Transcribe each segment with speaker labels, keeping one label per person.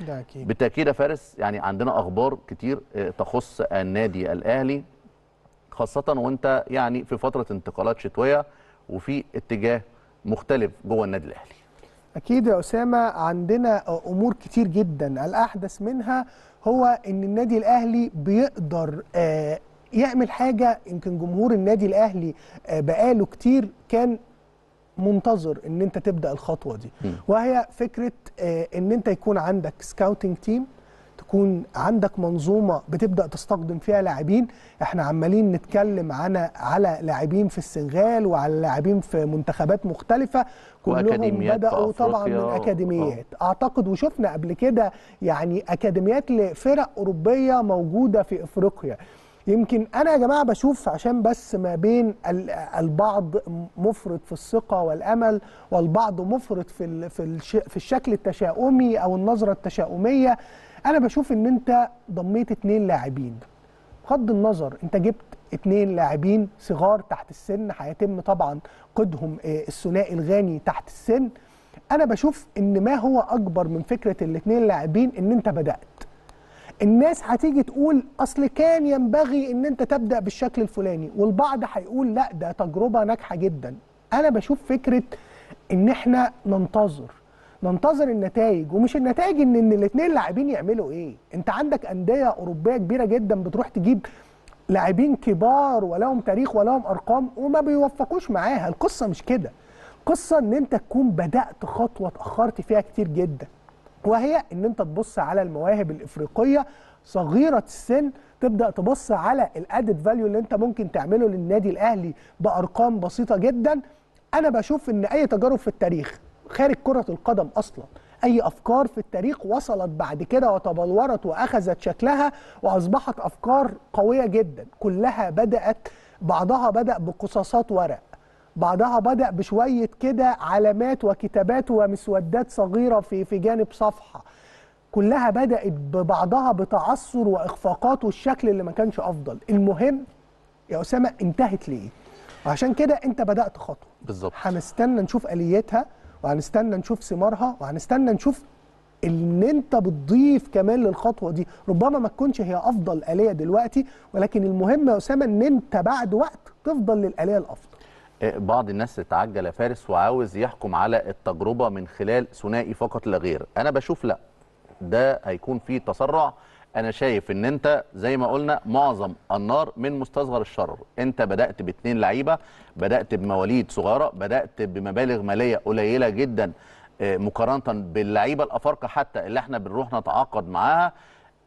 Speaker 1: ده
Speaker 2: بالتاكيد يا فارس يعني عندنا اخبار كتير آه، تخص النادي الاهلي خاصه وانت يعني في فتره انتقالات شتويه وفي اتجاه مختلف جوه النادي الاهلي
Speaker 1: اكيد يا اسامه عندنا امور كتير جدا الاحدث منها هو ان النادي الاهلي بيقدر آه، يعمل حاجه يمكن جمهور النادي الاهلي آه، بقاله كتير كان منتظر ان انت تبدا الخطوه دي م. وهي فكره آه، ان انت يكون عندك سكاوتنج تيم تكون عندك منظومه بتبدا تستقدم فيها لاعبين احنا عمالين نتكلم عن على لاعبين في السنغال وعلى لاعبين في منتخبات مختلفه كلهم بداوا طبعا من اكاديميات أوه. اعتقد وشفنا قبل كده يعني اكاديميات لفرق اوروبيه موجوده في افريقيا يمكن انا يا جماعه بشوف عشان بس ما بين البعض مفرط في الثقه والامل والبعض مفرط في في في الشكل التشاؤمي او النظره التشاؤميه انا بشوف ان انت ضميت اتنين لاعبين بغض النظر انت جبت اتنين لاعبين صغار تحت السن هيتم طبعا قيدهم آه، الثنائي الغاني تحت السن انا بشوف ان ما هو اكبر من فكره الاتنين لاعبين ان انت بدات الناس هتيجي تقول اصل كان ينبغي ان انت تبدا بالشكل الفلاني والبعض هيقول لا ده تجربه ناجحه جدا انا بشوف فكره ان احنا ننتظر ننتظر النتائج ومش النتائج ان ان الاثنين لاعبين يعملوا ايه انت عندك انديه اوروبيه كبيره جدا بتروح تجيب لاعبين كبار ولهم تاريخ ولهم ارقام وما بيوفقوش معاها القصه مش كده قصه ان انت تكون بدات خطوه اتاخرت فيها كتير جدا وهي ان انت تبص على المواهب الافريقيه صغيره السن تبدا تبص على الادد فاليو اللي انت ممكن تعمله للنادي الاهلي بارقام بسيطه جدا انا بشوف ان اي تجارب في التاريخ خارج كره القدم اصلا اي افكار في التاريخ وصلت بعد كده وتبلورت واخذت شكلها واصبحت افكار قويه جدا كلها بدات بعضها بدا بقصاصات ورق بعضها بدأ بشوية كده علامات وكتابات ومسودات صغيرة في في جانب صفحة كلها بدأت ببعضها بتعثر وإخفاقات والشكل اللي ما كانش أفضل المهم يا أسامة انتهت ليه وعشان كده أنت بدأت خطوة بالظبط هنستنى نشوف آليتها وهنستنى نشوف ثمارها وهنستنى نشوف ان انت بتضيف كمان للخطوه دي ربما ما تكونش هي افضل اليه دلوقتي ولكن المهم يا اسامه ان انت بعد وقت تفضل للاليه الافضل
Speaker 2: بعض الناس تعجل فارس وعاوز يحكم على التجربه من خلال ثنائي فقط لا غير انا بشوف لا ده هيكون فيه تسرع انا شايف ان انت زي ما قلنا معظم النار من مستصغر الشر انت بدات باثنين لعيبه بدات بمواليد صغيره بدات بمبالغ ماليه قليله جدا آه، مقارنه باللعيبه الافارقه حتى اللي احنا بنروح نتعاقد معاها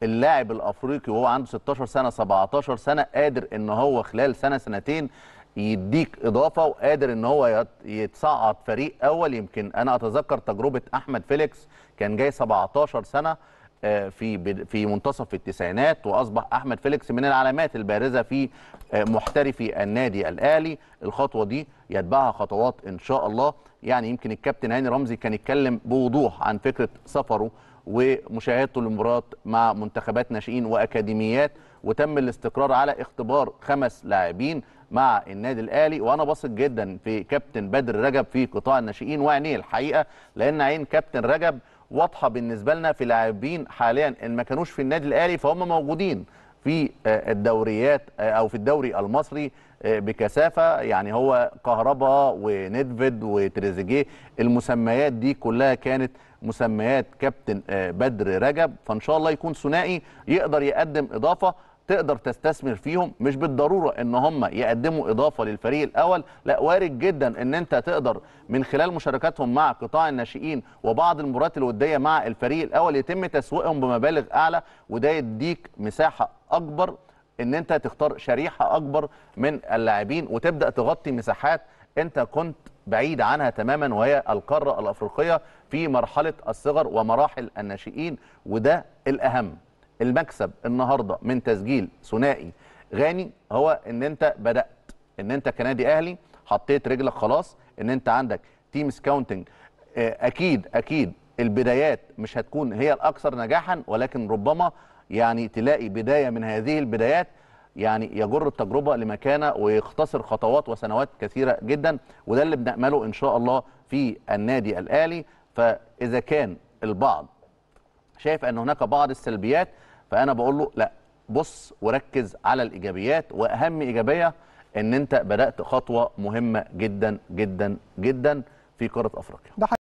Speaker 2: اللاعب الافريقي وهو عنده 16 سنه 17 سنه قادر ان هو خلال سنه سنتين يديك اضافه وقادر ان هو يتصعد فريق اول يمكن انا اتذكر تجربه احمد فيليكس كان جاي 17 سنه آه، في في منتصف التسعينات واصبح احمد فيليكس من العلامات البارزه في آه، محترفي النادي الاهلي الخطوه دي يتبعها خطوات ان شاء الله يعني يمكن الكابتن هاني رمزي كان يتكلم بوضوح عن فكره سفره ومشاهدته للمباريات مع منتخبات ناشئين واكاديميات وتم الاستقرار على اختبار خمس لاعبين مع النادي الاهلي وانا بثق جدا في كابتن بدر رجب في قطاع الناشئين وعينيه الحقيقه لان عين كابتن رجب واضحه بالنسبه لنا في لاعبين حاليا ان ما كانوش في النادي الاهلي فهم موجودين في آه، الدوريات آه، او في الدوري المصري آه، بكثافه يعني هو كهربا وندفيد وتريزيجيه المسميات دي كلها كانت مسميات كابتن بدر رجب فان شاء الله يكون ثنائي يقدر يقدم اضافه تقدر تستثمر فيهم مش بالضروره ان هم يقدموا اضافه للفريق الاول لا وارد جدا ان انت تقدر من خلال مشاركاتهم مع قطاع الناشئين وبعض المباريات الوديه مع الفريق الاول يتم تسويقهم بمبالغ اعلى وده يديك مساحه اكبر ان انت تختار شريحه اكبر من اللاعبين وتبدا تغطي مساحات انت كنت بعيد عنها تماما وهي القاره الافريقيه في مرحله الصغر ومراحل الناشئين وده الاهم المكسب النهارده من تسجيل ثنائي غاني هو ان انت بدات ان انت كنادي اهلي حطيت رجلك خلاص ان انت عندك تيم سكاونتنج آه، اكيد اكيد البدايات مش هتكون هي الاكثر نجاحا ولكن ربما يعني تلاقي بدايه من هذه البدايات يعني يجر التجربه لمكانه ويختصر خطوات وسنوات كثيره جدا وده اللي بنامله ان شاء الله في النادي الاهلي فاذا كان البعض شايف ان هناك بعض السلبيات فانا بقول له لا بص وركز على الايجابيات واهم ايجابيه ان انت بدات خطوه مهمه جدا جدا جدا في قاره افريقيا